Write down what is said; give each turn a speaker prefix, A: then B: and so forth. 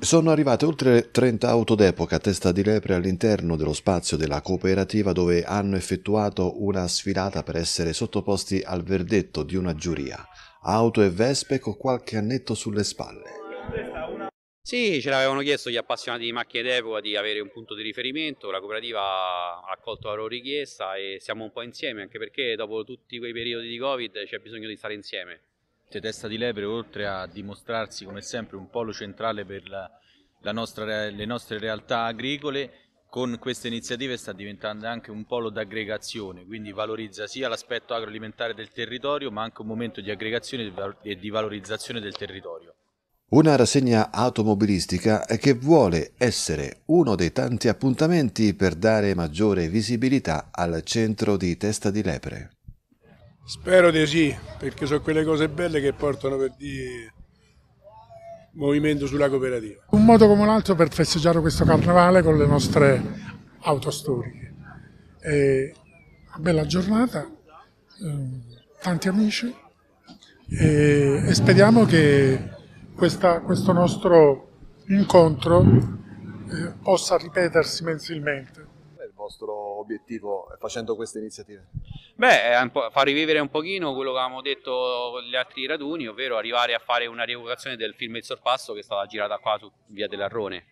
A: Sono arrivate oltre 30 auto d'epoca a testa di lepre all'interno dello spazio della cooperativa dove hanno effettuato una sfilata per essere sottoposti al verdetto di una giuria. Auto e vespe con qualche annetto sulle spalle.
B: Sì, ce l'avevano chiesto gli appassionati di macchine d'epoca di avere un punto di riferimento, la cooperativa ha accolto la loro richiesta e siamo un po' insieme, anche perché dopo tutti quei periodi di Covid c'è bisogno di stare insieme.
C: Testa di Lepre, oltre a dimostrarsi come sempre un polo centrale per la, la nostra, le nostre realtà agricole, con queste iniziative sta diventando anche un polo d'aggregazione, quindi valorizza sia l'aspetto agroalimentare del territorio, ma anche un momento di aggregazione e di valorizzazione del territorio.
A: Una rassegna automobilistica che vuole essere uno dei tanti appuntamenti per dare maggiore visibilità al centro di Testa di Lepre.
D: Spero di sì, perché sono quelle cose belle che portano per dire movimento sulla cooperativa. Un modo come un altro per festeggiare questo carnevale con le nostre auto storiche. E, bella giornata, eh, tanti amici e speriamo che questa, questo nostro incontro eh,
A: possa ripetersi mensilmente. Qual è il vostro obiettivo facendo queste iniziative? Beh, far
B: rivivere un pochino quello che avevamo detto con gli altri raduni, ovvero arrivare a fare una rievocazione del film Il Sorpasso che è stata girata qua su Via dell'Arrone.